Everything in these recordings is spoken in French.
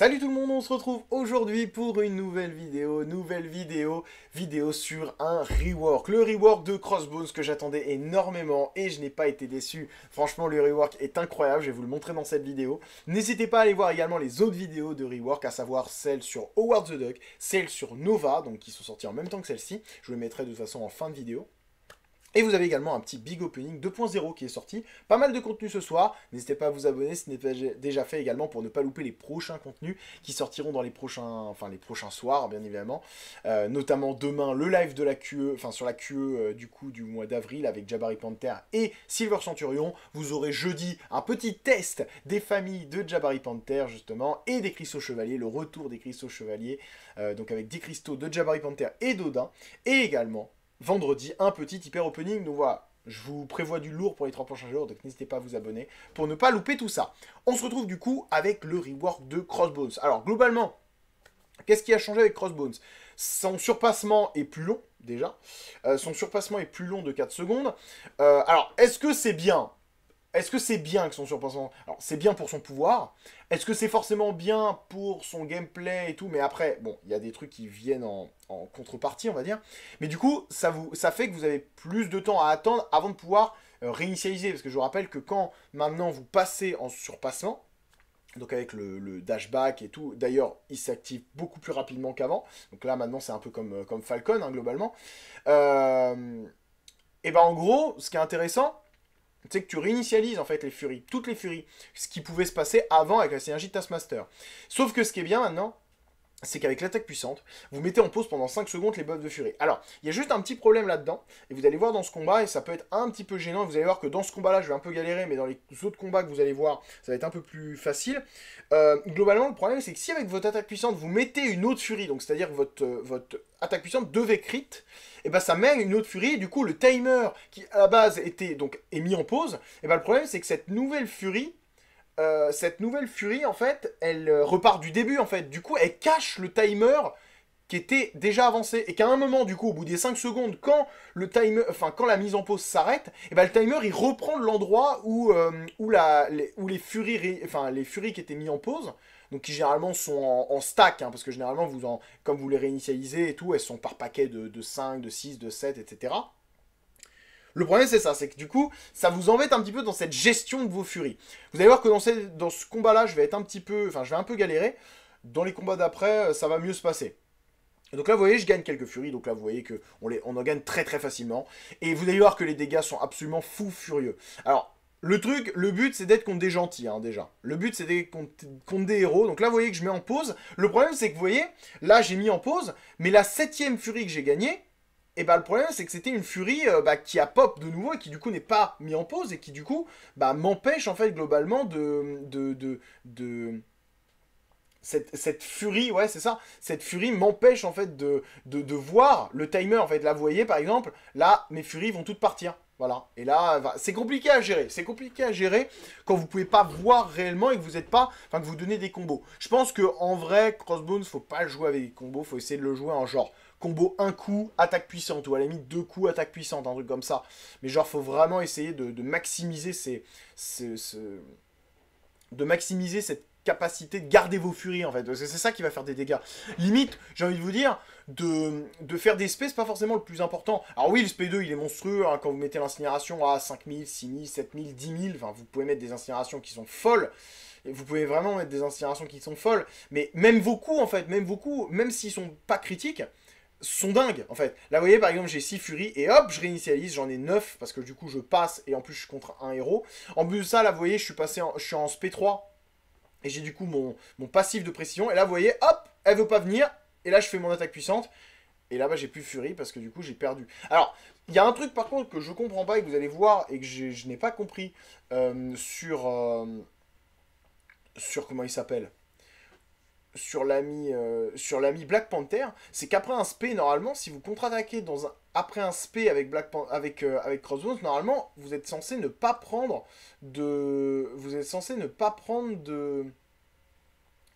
Salut tout le monde, on se retrouve aujourd'hui pour une nouvelle vidéo, nouvelle vidéo, vidéo sur un rework. Le rework de Crossbones que j'attendais énormément et je n'ai pas été déçu. Franchement, le rework est incroyable, je vais vous le montrer dans cette vidéo. N'hésitez pas à aller voir également les autres vidéos de rework, à savoir celles sur Howard the Duck, celles sur Nova, donc qui sont sorties en même temps que celle-ci. Je vous les mettrai de toute façon en fin de vidéo. Et vous avez également un petit Big Opening 2.0 qui est sorti. Pas mal de contenu ce soir. N'hésitez pas à vous abonner si ce n'est pas déjà fait également pour ne pas louper les prochains contenus qui sortiront dans les prochains, enfin les prochains soirs bien évidemment. Euh, notamment demain le live de la QE, enfin sur la QE euh, du coup du mois d'avril avec Jabari Panther et Silver Centurion. Vous aurez jeudi un petit test des familles de Jabari Panther justement et des cristaux chevaliers, le retour des cristaux chevaliers. Euh, donc avec des cristaux de Jabari Panther et d'Odin. Et également vendredi un petit hyper opening. Donc voilà, je vous prévois du lourd pour les 3 prochains jours, donc n'hésitez pas à vous abonner pour ne pas louper tout ça. On se retrouve du coup avec le rework de Crossbones. Alors globalement, qu'est-ce qui a changé avec Crossbones Son surpassement est plus long déjà. Euh, son surpassement est plus long de 4 secondes. Euh, alors, est-ce que c'est bien est-ce que c'est bien que son surpassement Alors, c'est bien pour son pouvoir. Est-ce que c'est forcément bien pour son gameplay et tout Mais après, bon, il y a des trucs qui viennent en, contrepartie, on va dire. Mais du coup, ça, vous, ça fait que vous avez plus de temps à attendre avant de pouvoir euh, réinitialiser. Parce que je vous rappelle que quand maintenant vous passez en surpassement, donc avec le, dashback et tout. D'ailleurs, il s'active beaucoup plus rapidement qu'avant. Donc là, maintenant, c'est un peu comme, euh, comme Falcon, hein, globalement. Euh, et ben en gros, ce qui est intéressant, tu sais que tu réinitialises en fait les furies, toutes les furies, ce qui pouvait se passer avant avec la synergie de Taskmaster. Sauf que ce qui est bien maintenant, c'est qu'avec l'attaque puissante, vous mettez en pause pendant 5 secondes les buffs de furie. Alors, il y a juste un petit problème là-dedans, et vous allez voir dans ce combat, et ça peut être un petit peu gênant, vous allez voir que dans ce combat-là, je vais un peu galérer, mais dans les autres combats que vous allez voir, ça va être un peu plus facile. Euh, globalement, le problème, c'est que si avec votre attaque puissante, vous mettez une autre furie, donc c'est-à-dire votre, euh, votre attaque puissante devait crit, et eh ben ça mène une autre furie, et du coup, le timer qui, à la base, était donc est mis en pause, et eh bien le problème, c'est que cette nouvelle furie, euh, cette nouvelle furie, en fait, elle euh, repart du début, en fait. Du coup, elle cache le timer qui était déjà avancé. Et qu'à un moment, du coup, au bout des 5 secondes, quand, le timer, enfin, quand la mise en pause s'arrête, et eh ben, le timer, il reprend l'endroit où, euh, où, la, les, où les, furies, enfin, les qui étaient mis en pause, donc qui généralement sont en, stack, hein, parce que généralement, vous en, comme vous les réinitialisez et tout, elles sont par paquet de, de 5, de 6, de 7, etc. Le problème, c'est ça, c'est que du coup, ça vous embête un petit peu dans cette gestion de vos furies. Vous allez voir que dans, ce combat-là, je vais être un petit peu... Enfin, je vais un peu galérer. Dans les combats d'après, euh, ça va mieux se passer. donc là, vous voyez, je gagne quelques furies. Donc là, vous voyez que on, on en gagne très très facilement. Et vous allez voir que les dégâts sont absolument fous furieux. Alors, le truc, le but, c'est d'être contre des gentils, hein, déjà. Le but, c'est d'être contre, des héros. Donc là, vous voyez que je mets en pause. Le problème, c'est que, vous voyez, là, j'ai mis en pause. Mais la septième furie que j'ai gagnée, et bah, le problème, c'est que c'était une furie euh, bah, qui a pop de nouveau et qui du coup n'est pas mis en pause et qui du coup bah, m'empêche en fait globalement de, de, de, Cette, furie, ouais, c'est ça, cette furie m'empêche en fait de, voir le timer en fait. Là, vous voyez par exemple, là, mes furies vont toutes partir. Voilà. Et là, c'est compliqué à gérer. C'est compliqué à gérer quand vous pouvez pas voir réellement et que vous êtes pas, enfin, que vous donnez des combos. Je pense que en vrai, Crossbones, faut pas jouer avec des combos, faut essayer de le jouer en genre combo un coup, attaque puissante, ou à la limite deux coups, attaque puissante, un truc comme ça. Mais genre, faut vraiment essayer de, maximiser ces, de maximiser cette capacité de garder vos furies en fait. C'est ça qui va faire des dégâts. Limite, j'ai envie de vous dire, de, faire des spés, c'est pas forcément le plus important. Alors oui, le SP2, il est monstrueux, hein. quand vous mettez l'incinération à 5000, 6000, 7000, 10000, enfin, vous pouvez mettre des incinérations qui sont folles, vous pouvez vraiment mettre des incinérations qui sont folles, mais même vos coups, en fait, même vos coups, même s'ils sont pas critiques, sont dingues en fait. Là vous voyez par exemple j'ai 6 furies et hop je réinitialise, j'en ai 9 parce que du coup je passe et en plus je suis contre un héros. En plus de ça là vous voyez je suis passé en, je suis en SP3 et j'ai du coup mon, passif de précision et là vous voyez hop elle veut pas venir et là je fais mon attaque puissante et là-bas, j'ai plus furie parce que du coup, j'ai perdu. Alors, il y a un truc par contre que je comprends pas et que vous allez voir et que je n'ai pas compris euh, sur... Euh, sur comment il s'appelle sur l'ami euh, sur l'ami Black Panther, c'est qu'après un spé normalement, si vous contre-attaquez dans un après un spé avec Black avec euh, avec Crossbones, normalement, vous êtes censé ne pas prendre de vous êtes censé ne pas prendre de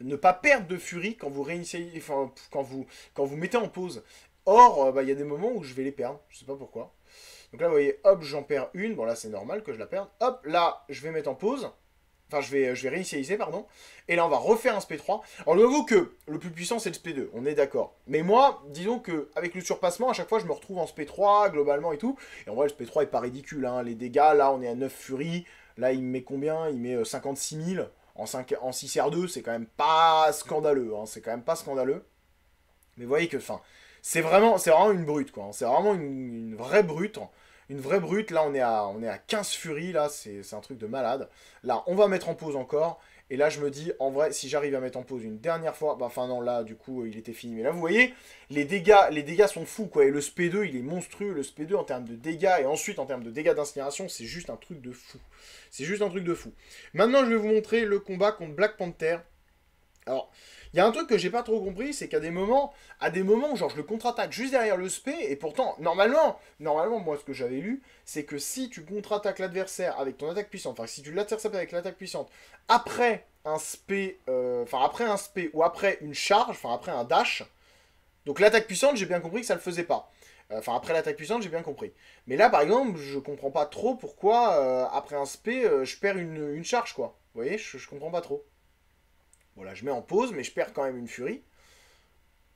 ne pas perdre de furie quand vous réinitialisez quand vous quand vous mettez en pause. Or, euh, bah, il y a des moments où je vais les perdre, je sais pas pourquoi. Donc là, vous voyez, hop, j'en perds une. Bon, là, c'est normal que je la perde. Hop, là, je vais mettre en pause. Enfin, je vais, je réinitialiser, pardon. Et là, on va refaire un SP3. Alors, le que le plus puissant, c'est le SP2, on est d'accord. Mais moi, disons que le surpassement, à chaque fois, je me retrouve en SP3, globalement et tout. Et en vrai, le SP3 est pas ridicule. Hein. Les dégâts, là, on est à 9 furies. Là, il met combien Il met 56 euh, 000 en, en 6 R2. C'est quand même pas scandaleux. Hein. C'est quand même pas scandaleux. Mais vous voyez que, enfin, c'est vraiment, vraiment une brute, quoi. Hein. C'est vraiment une, vraie brute. Une vraie brute, là on est à, on est à 15 furies, là c'est un truc de malade. Là on va mettre en pause encore, et là je me dis, en vrai, si j'arrive à mettre en pause une dernière fois, bah enfin non, là du coup euh, il était fini. Mais là vous voyez, les dégâts, les dégâts sont fous quoi, et le SP2 il est monstrueux, le SP2 en termes de dégâts, et ensuite en termes de dégâts d'incinération, c'est juste un truc de fou. C'est juste un truc de fou. Maintenant je vais vous montrer le combat contre Black Panther. Alors, il y a un truc que j'ai pas trop compris, c'est qu'à des moments, à des moments, genre je le contre-attaque juste derrière le spé, et pourtant, normalement, normalement, moi ce que j'avais lu, c'est que si tu contre-attaques l'adversaire avec ton attaque puissante, enfin si tu l'interceptes avec l'attaque puissante, après un spé, euh, enfin après un spé ou après une charge, enfin après un dash, donc l'attaque puissante, j'ai bien compris que ça le faisait pas. Euh, enfin, après l'attaque puissante, j'ai bien compris. Mais là, par exemple, je comprends pas trop pourquoi, euh, après un SP je perds une, charge, quoi. Vous voyez, je, je comprends pas trop. Voilà, je mets en pause, mais je perds quand même une furie.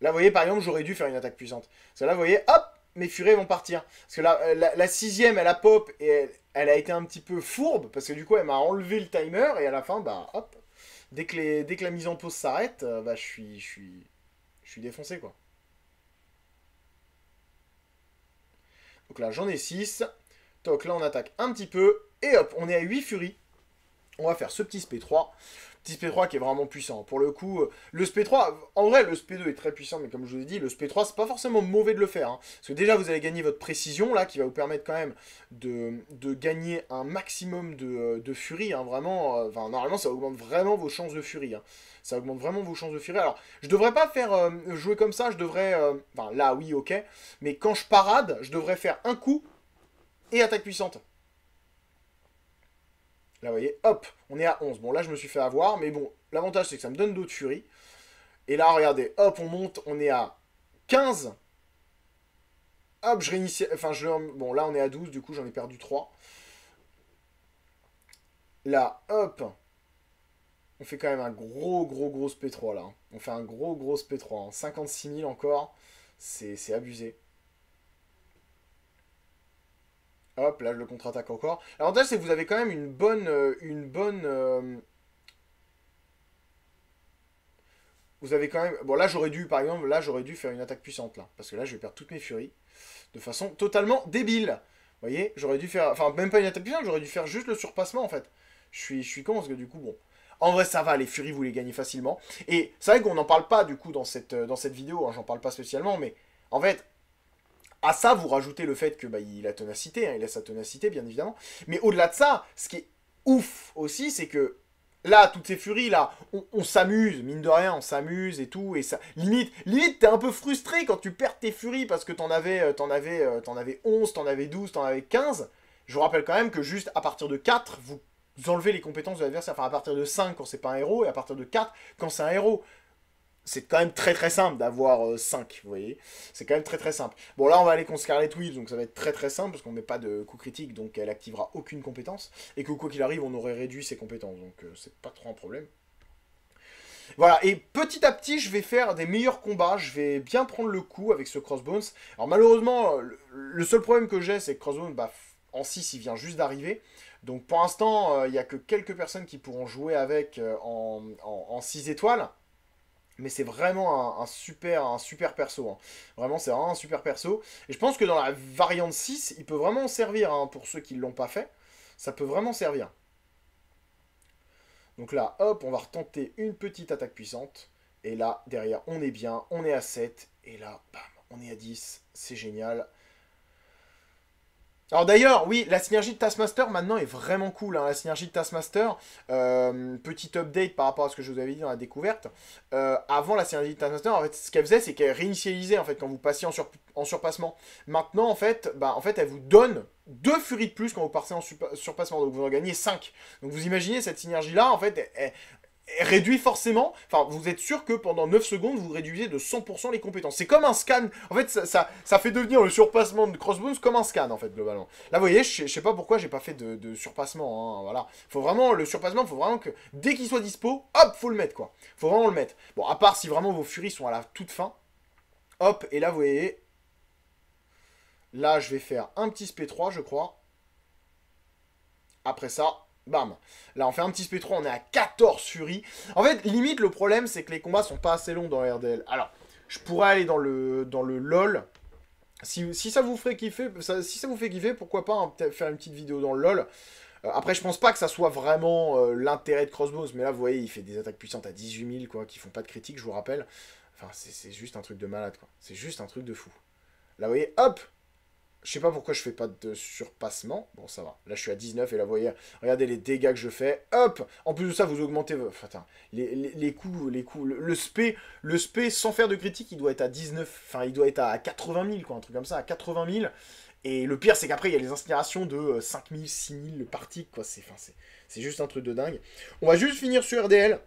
Là, vous voyez, par exemple, j'aurais dû faire une attaque puissante. Parce que là, vous voyez, hop, mes furies vont partir. Parce que là, la, sixième, elle a pop et elle, a été un petit peu fourbe. Parce que du coup, elle m'a enlevé le timer et à la fin, bah hop. Dès que, la mise en pause s'arrête, euh, bah je suis, je suis, je suis défoncé quoi. Donc là, j'en ai 6. Donc là, on attaque un petit peu. Et hop, on est à 8 furies. On va faire ce petit SP3. SP3 qui est vraiment puissant. Pour le coup, euh, le SP3, en vrai, le SP2 est très puissant, mais comme je vous ai dit, le SP3, c'est pas forcément mauvais de le faire. Hein. Parce que déjà, vous allez gagner votre précision, là, qui va vous permettre quand même de, de gagner un maximum de, euh, de furie, hein, vraiment. Euh, enfin, normalement, ça augmente vraiment vos chances de furie. Hein. Ça augmente vraiment vos chances de furie. Alors, je devrais pas faire jouer comme ça, je devrais... enfin, là, oui, ok. Mais quand je parade, je devrais faire un coup et attaque puissante. Là, vous voyez, hop, on est à 11. Bon, là, je me suis fait avoir, mais bon, l'avantage, c'est que ça me donne d'autres furies, Et là, regardez, hop, on monte, on est à 15. Hop, je réinitie... Enfin, je... Bon, là, on est à 12, du coup, j'en ai perdu 3. Là, hop. On fait quand même un gros, gros, gros P3, là. Hein. On fait un gros, gros P3. Hein. 56 000 encore. C'est abusé. Hop, là je le contre-attaque encore. L'avantage c'est que vous avez quand même une bonne... Euh, une bonne euh, vous avez quand même... Bon, là, j'aurais dû, par exemple, là, j'aurais dû faire une attaque puissante, là. Parce que là, je vais perdre toutes mes furies de façon totalement débile. Vous voyez J'aurais dû faire... Enfin, même pas une attaque puissante, j'aurais dû faire juste le surpassement, en fait. Je suis, je suis con, parce que du coup, bon... En vrai, ça va, les furies, vous les gagnez facilement. Et c'est vrai qu'on n'en parle pas, du coup, dans cette, euh, dans cette vidéo. Hein, j'en parle pas spécialement, mais... En fait, à ça, vous rajoutez le fait que bah, il a tenacité, hein, il a sa tenacité, bien évidemment. Mais au-delà de ça, ce qui est ouf aussi, c'est que là, toutes ces furies là, on, s'amuse, mine de rien, on s'amuse et tout, et ça, limite, limite, t'es un peu frustré quand tu perds tes furies parce que avais, t'en avais, euh, t'en avais 11, euh, t'en avais 12, t'en avais 15. Je vous rappelle quand même que juste à partir de 4, vous enlevez les compétences de l'adversaire, enfin à partir de 5 quand c'est pas un héros, et à partir de 4 quand c'est un héros c'est quand même très très simple d'avoir 5, euh, vous voyez. C'est quand même très très simple. Bon, là, on va aller contre Scarlet Witch, donc ça va être très très simple, parce qu'on met pas de coup critique, donc elle activera aucune compétence. Et que quoi qu'il arrive, on aurait réduit ses compétences, donc euh, c'est pas trop un problème. Voilà, et petit à petit, je vais faire des meilleurs combats, je vais bien prendre le coup avec ce Crossbones. Alors malheureusement, euh, le seul problème que j'ai, c'est que Crossbones, bah, en 6, il vient juste d'arriver. Donc pour l'instant, il n'y a que quelques personnes qui pourront jouer avec en, en, en 6 étoiles. Mais c'est vraiment un, super, un super perso. Hein. Vraiment, c'est vraiment un super perso. Et je pense que dans la variante 6, il peut vraiment servir hein, pour ceux qui ne l'ont pas fait. Ça peut vraiment servir. Donc là, hop, on va retenter une petite attaque puissante. Et là, derrière, on est bien, on est à 7. Et là, bam, on est à 10. C'est génial. Alors d'ailleurs, oui, la synergie de Taskmaster maintenant est vraiment cool. Hein. La synergie de Taskmaster, euh, petite update par rapport à ce que je vous avais dit dans la découverte. Euh, avant la synergie de Taskmaster, en fait, ce qu'elle faisait, c'est qu'elle réinitialisait en fait quand vous passiez en, sur en, surpassement. Maintenant, en fait, bah, en fait, elle vous donne deux furies de plus quand vous passez en surpassement, donc vous en gagnez 5. Donc vous imaginez cette synergie-là, en fait, elle, réduit forcément, enfin vous êtes sûr que pendant 9 secondes vous réduisez de 100% les compétences. C'est comme un scan, en fait ça, ça, fait devenir le surpassement de Crossbones comme un scan en fait globalement. Là vous voyez, je, sais pas pourquoi j'ai pas fait de, surpassement, hein, voilà. Faut vraiment, le surpassement, faut vraiment que dès qu'il soit dispo, hop, faut le mettre quoi. Faut vraiment le mettre. Bon, à part si vraiment vos furies sont à la toute fin, hop, et là vous voyez, là je vais faire un petit SP3 je crois. Après ça, Bam. Là, on fait un petit SP3, on est à 14 furies. En fait, limite, le problème, c'est que les combats sont pas assez longs dans RDL. Alors, je pourrais aller dans le, dans le LOL. Si, ça vous ferait kiffer, si ça vous fait kiffer, pourquoi pas hein, faire une petite vidéo dans le LOL. Euh, après, je pense pas que ça soit vraiment euh, l'intérêt de Crossbows. mais là, vous voyez, il fait des attaques puissantes à 18 000, quoi, qui font pas de critiques. je vous rappelle. Enfin, c'est juste un truc de malade, quoi. C'est juste un truc de fou. Là, vous voyez, hop, je sais pas pourquoi je fais pas de surpassement. Bon, ça va. Là, je suis à 19 et là, vous voyez, regardez les dégâts que je fais. Hop En plus de ça, vous augmentez... Enfin, les, les, les, coups, Le, SP, le sp sans faire de critique, il doit être à 19... Enfin, il doit être à 80 000, quoi, un truc comme ça, à 80 000. Et le pire, c'est qu'après, il y a les inspirations de 5 000, 6 000 parti quoi. C'est juste un truc de dingue. On va juste finir sur RDL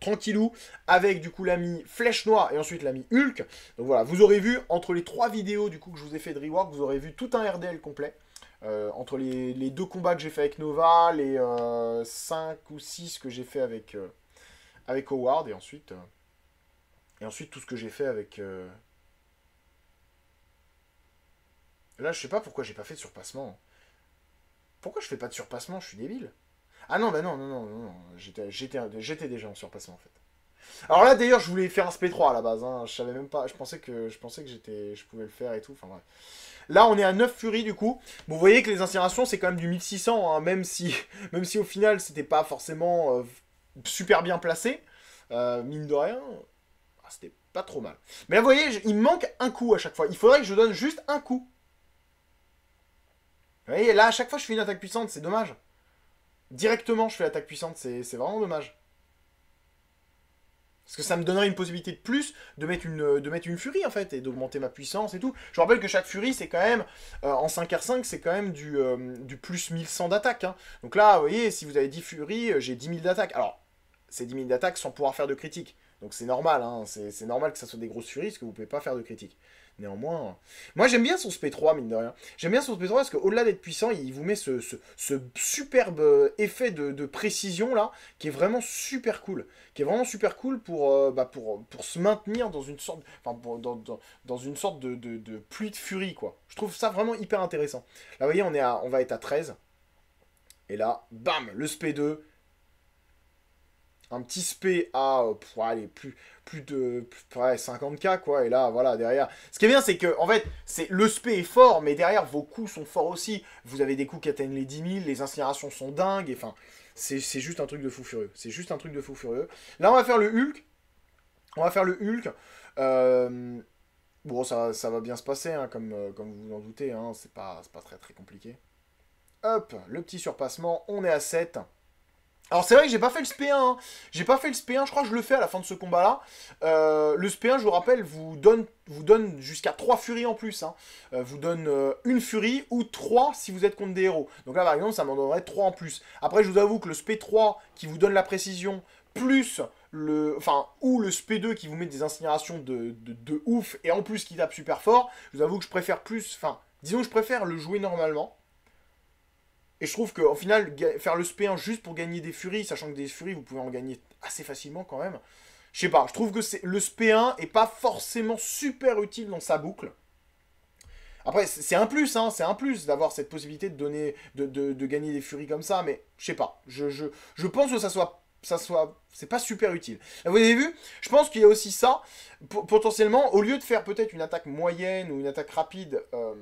tranquillou, avec du coup l'ami Flèche Noire et ensuite l'ami Hulk. Donc voilà, vous aurez vu, entre les trois vidéos du coup que je vous ai fait de rework, vous aurez vu tout un RDL complet. Euh, entre les, deux combats que j'ai fait avec Nova, les 5 euh, ou 6 que j'ai fait avec, euh, avec Howard, et ensuite, et ensuite tout ce que j'ai fait avec... Là, je sais pas pourquoi j'ai pas fait de surpassement. Pourquoi je fais pas de surpassement Je suis débile. Ah non, bah non, non, non, non, j'étais déjà en surpassement en fait. Alors là d'ailleurs je voulais faire un SP3 à la base, hein. je savais même pas, je pensais que je pensais que j'étais, je pouvais le faire et tout, enfin bref. Là on est à 9 Fury du coup, vous voyez que les incitations, c'est quand même du 1600, hein, même, si, même si au final c'était pas forcément euh, super bien placé, euh, mine de rien, ah, c'était pas trop mal. Mais là vous voyez, il me manque un coup à chaque fois, il faudrait que je donne juste un coup. Vous voyez, là à chaque fois je fais une attaque puissante, c'est dommage directement je fais l'attaque puissante, c'est vraiment dommage. Parce que ça me donnerait une possibilité de plus de mettre une, de mettre une furie en fait et d'augmenter ma puissance et tout. Je vous rappelle que chaque furie c'est quand même, euh, en 5R5, c'est quand même du, euh, plus 1100 d'attaque. Hein. Donc là, vous voyez, si vous avez 10 furies, euh, j'ai 10 000 d'attaque. Alors, c'est 10 000 d'attaque sans pouvoir faire de critique. Donc c'est normal, hein, c'est normal que ça soit des grosses furies parce que vous ne pouvez pas faire de critique. Néanmoins, moi j'aime bien son SP3, mine de rien. J'aime bien son SP3 parce qu'au-delà d'être puissant, il vous met ce, superbe euh, effet de, précision là, qui est vraiment super cool. Qui est vraiment super cool pour, euh, bah, pour, pour se maintenir dans une sorte, enfin, dans, une sorte de, pluie de furie, quoi. Je trouve ça vraiment hyper intéressant. Là, vous voyez, on, est on va être à 13. Et là, bam, le SP2, un petit spé à euh, pour plus plus de 50k quoi et là voilà derrière ce qui est bien c'est que en fait c'est le spé est fort mais derrière vos coups sont forts aussi vous avez des coups qui atteignent les 10 000 les incinérations sont dingues et enfin c'est juste un truc de fou furieux c'est juste un truc de fou furieux là on va faire le Hulk on va faire le Hulk euh, bon ça, ça, va bien se passer hein, comme euh, comme vous vous en doutez hein, c'est pas pas très très compliqué hop le petit surpassement on est à 7 alors c'est vrai que j'ai pas fait le SP1, hein. j'ai pas fait le SP1, je crois que je le fais à la fin de ce combat-là. Euh, le SP1, je vous rappelle, vous donne, vous donne jusqu'à 3 furies en plus. Hein. Euh, vous donne euh, une furie ou 3 si vous êtes contre des héros. Donc là par exemple, ça m'en donnerait 3 en plus. Après je vous avoue que le SP3 qui vous donne la précision, plus le... Enfin, ou le SP2 qui vous met des incinérations de, de ouf, et en plus qui tape super fort, je vous avoue que je préfère plus... Enfin, disons que je préfère le jouer normalement, et je trouve qu'au final, faire le SP1 juste pour gagner des furies, sachant que des furies, vous pouvez en gagner assez facilement quand même. Je sais pas, je trouve que le SP1 est pas forcément super utile dans sa boucle. Après, c'est un plus, hein, c'est un plus d'avoir cette possibilité de donner, de, gagner des furies comme ça, mais je sais pas. Je, je, pense que ça soit ça soit... C'est pas super utile. Vous avez vu Je pense qu'il y a aussi ça. potentiellement, au lieu de faire peut-être une attaque moyenne ou une attaque rapide euh,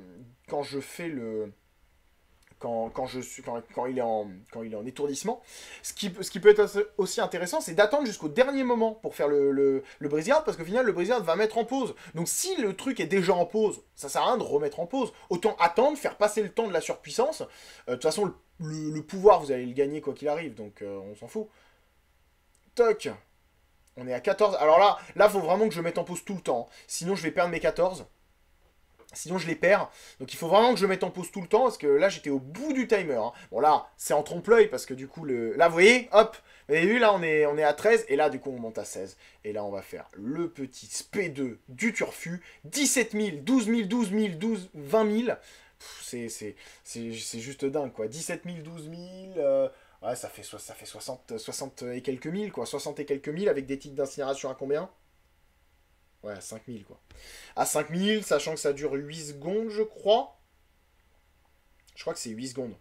quand je fais le quand, je suis, quand, il est en, quand il est en étourdissement. Ce qui, ce qui peut être aussi intéressant, c'est d'attendre jusqu'au dernier moment pour faire le, le, le parce que final, le brise-garde va mettre en pause. Donc si le truc est déjà en pause, ça sert à rien de remettre en pause. Autant attendre, faire passer le temps de la surpuissance. Euh, de toute façon, le, pouvoir, vous allez le gagner quoi qu'il arrive, donc euh, on s'en fout. Toc on est à 14. Alors là, là, faut vraiment que je mette en pause tout le temps. Hein. Sinon, je vais perdre mes 14. Sinon, je les perds. Donc, il faut vraiment que je mette en pause tout le temps, parce que là, j'étais au bout du timer. Hein. Bon, là, c'est en trompe-l'œil, parce que du coup, le... là, vous voyez, hop, vous avez vu, là, on est, on est à 13, et là, du coup, on monte à 16. Et là, on va faire le petit SP2 du Turfu. 17 000, 12 000, 12 000, 12 20 000. C'est juste dingue, quoi. 17 000, 12 000... Ouais, ça fait, ça fait 60, 60 et quelques mille, quoi. 60 et quelques mille avec des titres d'incinération à combien à 5000 quoi. À 5000, sachant que ça dure 8 secondes, je crois. Je crois que c'est 8 secondes.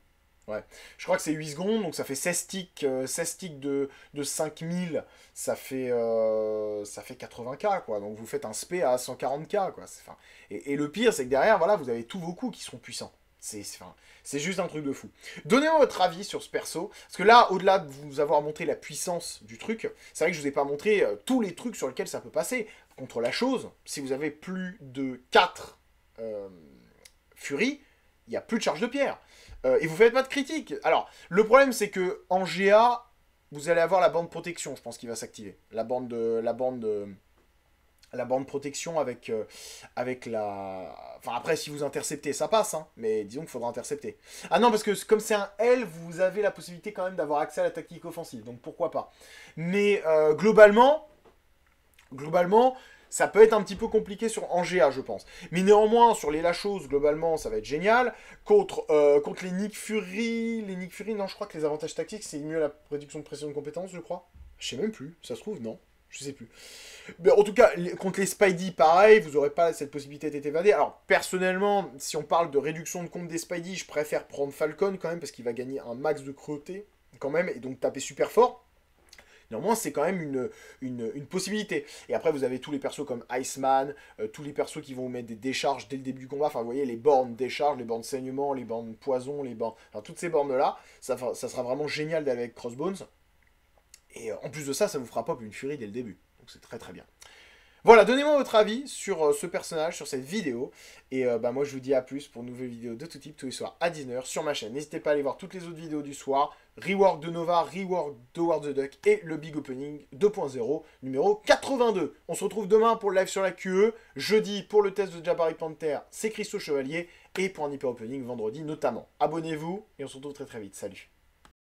Ouais. Je crois que c'est 8 secondes, donc ça fait 16 ticks. 16 ticks de, de 5000, ça fait, euh, ça fait 80k, quoi. Donc vous faites un spé à 140k, quoi. Et, le pire, c'est que derrière, voilà, vous avez tous vos coups qui seront puissants. C'est juste un truc de fou. Donnez-moi votre avis sur ce perso, parce que là, au-delà de vous avoir montré la puissance du truc, c'est vrai que je ne vous ai pas montré euh, tous les trucs sur lesquels ça peut passer contre la chose, si vous avez plus de 4 euh, furies, il n'y a plus de charge de pierre. Euh, et vous faites pas de critique. Alors, le problème, c'est que en GA, vous allez avoir la bande protection, je pense, qui va s'activer. La bande de, La bande La bande protection avec, euh, avec la... Enfin, après, si vous interceptez, ça passe, hein, mais disons qu'il faudra intercepter. Ah non, parce que comme c'est un L, vous avez la possibilité quand même d'avoir accès à la tactique offensive, donc pourquoi pas. Mais globalement, Globalement, ça peut être un petit peu compliqué sur Angéa je pense. Mais néanmoins, sur les Lachos, globalement, ça va être génial. Contre, euh, contre les Nick Fury, les Nick Fury, non, je crois que les avantages tactiques, c'est mieux la réduction de pression de compétence, je crois. Je sais même plus, ça se trouve, non je sais plus. Mais en tout cas, contre les Spidey, pareil, vous n'aurez pas cette possibilité d'être évadé. Alors, personnellement, si on parle de réduction de compte des Spidey, je préfère prendre Falcon quand même, parce qu'il va gagner un max de cruauté, quand même, et donc taper super fort. Néanmoins, c'est quand même une, une, possibilité. Et après, vous avez tous les persos comme Iceman, euh, tous les persos qui vont vous mettre des décharges dès le début du combat. Enfin, vous voyez, les bornes décharges, les bornes saignement, les bornes poison, les bornes. Enfin, toutes ces bornes-là, ça, ça sera vraiment génial d'aller avec Crossbones. Et euh, en plus de ça, ça vous fera pop une furie dès le début. Donc c'est très très bien. Voilà, donnez-moi votre avis sur euh, ce personnage, sur cette vidéo. Et bah, moi, je vous dis à plus pour une nouvelle vidéo de tout type tous les soirs à 19h sur ma chaîne. N'hésitez pas à aller voir toutes les autres vidéos du soir rework de Nova, rework de War the Duck et le Big Opening 2.0 numéro 82. On se retrouve demain pour le live sur la QE, jeudi pour le test de Jabari Panther, c'est Christo Chevalier et pour un hyper opening vendredi notamment. Abonnez-vous et on se retrouve très très vite. Salut.